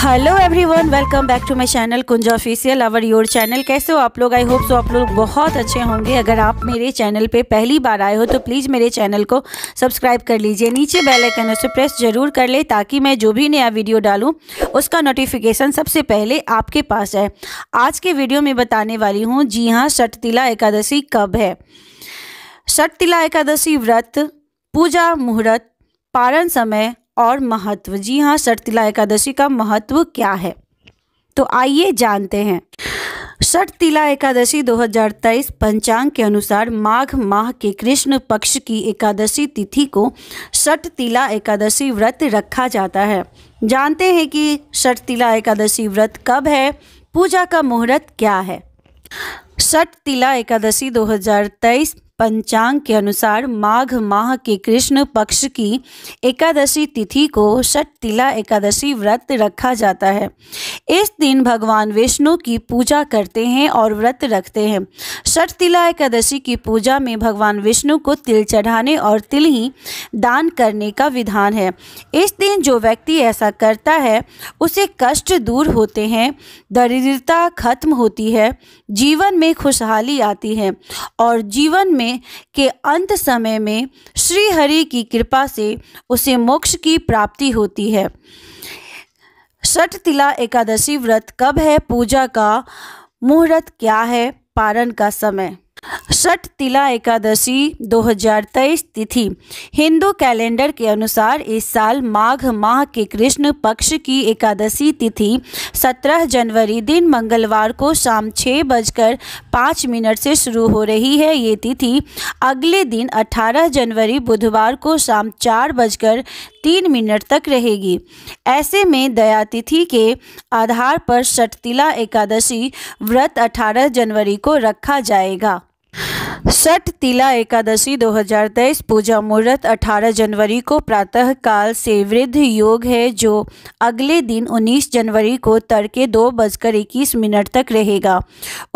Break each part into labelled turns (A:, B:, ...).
A: hello everyone welcome back to my channel Kunja official our your channel कैसे हो आप लोग आई होप सो आप लोग बहुत अच्छे होंगे अगर आप मेरे चैनल पे पहली बार आए हो तो प्लीज़ मेरे चैनल को सब्सक्राइब कर लीजिए नीचे बेल आइकन उसे प्रेस जरूर कर ले ताकि मैं जो भी नया वीडियो डालूँ उसका नोटिफिकेशन सबसे पहले आपके पास आए आज के वीडियो में बताने वाली हूँ जी हाँ शटतिला एकादशी कब है शटतिला एकादशी व्रत पूजा मुहूर्त पारण समय और महत्व जी हाँ शर्तिला एकादशी का महत्व क्या है तो आइए जानते हैं षठ तिला एकादशी 2023 पंचांग के अनुसार माघ माह के कृष्ण पक्ष की एकादशी तिथि को षठ तिला एकादशी व्रत रखा जाता है जानते हैं कि षठ तिला एकादशी व्रत कब है पूजा का मुहूर्त क्या है षठ तिला एकादशी 2023 पंचांग के अनुसार माघ माह के कृष्ण पक्ष की एकादशी तिथि को षटतिला एकादशी व्रत रखा जाता है इस दिन भगवान विष्णु की पूजा करते हैं और व्रत रखते हैं षटतिला एकादशी की पूजा में भगवान विष्णु को तिल चढ़ाने और तिल ही दान करने का विधान है इस दिन जो व्यक्ति ऐसा करता है उसे कष्ट दूर होते हैं दरिद्रता खत्म होती है जीवन में खुशहाली आती है और जीवन में हैं कि अंत समय में श्री हरि की कृपा से उसे मोक्ष की प्राप्ति होती है षठ तिला एकादशी व्रत कब है पूजा का मुहूर्त क्या है पारण का समय सठ तिला एकादशी 2023 तिथि हिंदू कैलेंडर के अनुसार इस साल माघ माह के कृष्ण पक्ष की एकादशी तिथि 17 जनवरी दिन मंगलवार को शाम छः बजकर पाँच मिनट से शुरू हो रही है ये तिथि अगले दिन 18 जनवरी बुधवार को शाम चार बजकर तीन मिनट तक रहेगी ऐसे में दया तिथि के आधार पर तिला एकादशी व्रत 18 जनवरी को रखा जाएगा सठ तिला एकादशी 2023 पूजा मुहूर्त 18 जनवरी को प्रातः काल से वृद्ध योग है जो अगले दिन 19 जनवरी को तड़के दो बजकर इक्कीस मिनट तक रहेगा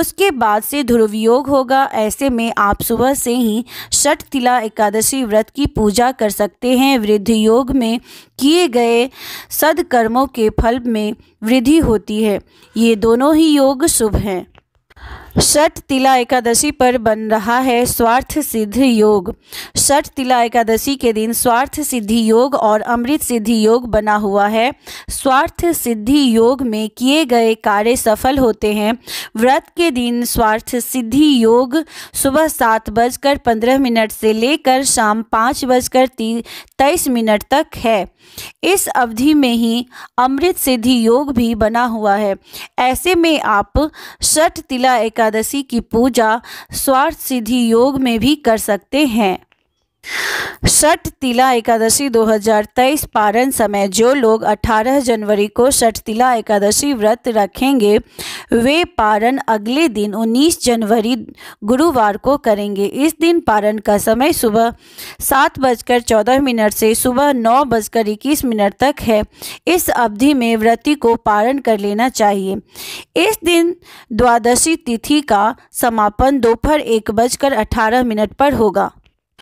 A: उसके बाद से ध्रुव योग होगा ऐसे में आप सुबह से ही सठ तिला एकादशी व्रत की पूजा कर सकते हैं वृद्ध योग में किए गए सदकर्मों के फल में वृद्धि होती है ये दोनों ही योग शुभ हैं षठ तिला एकादशी पर बन रहा है स्वार्थ सिद्ध योग षठ तिला एकादशी के दिन स्वार्थ सिद्धि योग और अमृत सिद्धि योग बना हुआ है स्वार्थ सिद्धि योग में किए गए कार्य सफल होते हैं व्रत के दिन स्वार्थ सिद्धि योग सुबह सात बजकर पंद्रह मिनट से लेकर शाम पाँच बजकर तेईस मिनट तक है इस अवधि में ही अमृत सिद्धि योग भी बना हुआ है ऐसे में आप षठ तिला एकादशी एकादशी की पूजा स्वार्थ सिद्धि योग में भी कर सकते हैं सठ तिला एकादशी 2023 पारण समय जो लोग 18 जनवरी को सठ तिला एकादशी व्रत रखेंगे वे पारण अगले दिन 19 जनवरी गुरुवार को करेंगे इस दिन पारण का समय सुबह सात बजकर चौदह मिनट से सुबह नौ बजकर इक्कीस मिनट तक है इस अवधि में व्रति को पारण कर लेना चाहिए इस दिन द्वादशी तिथि का समापन दोपहर एक बजकर अठारह मिनट पर होगा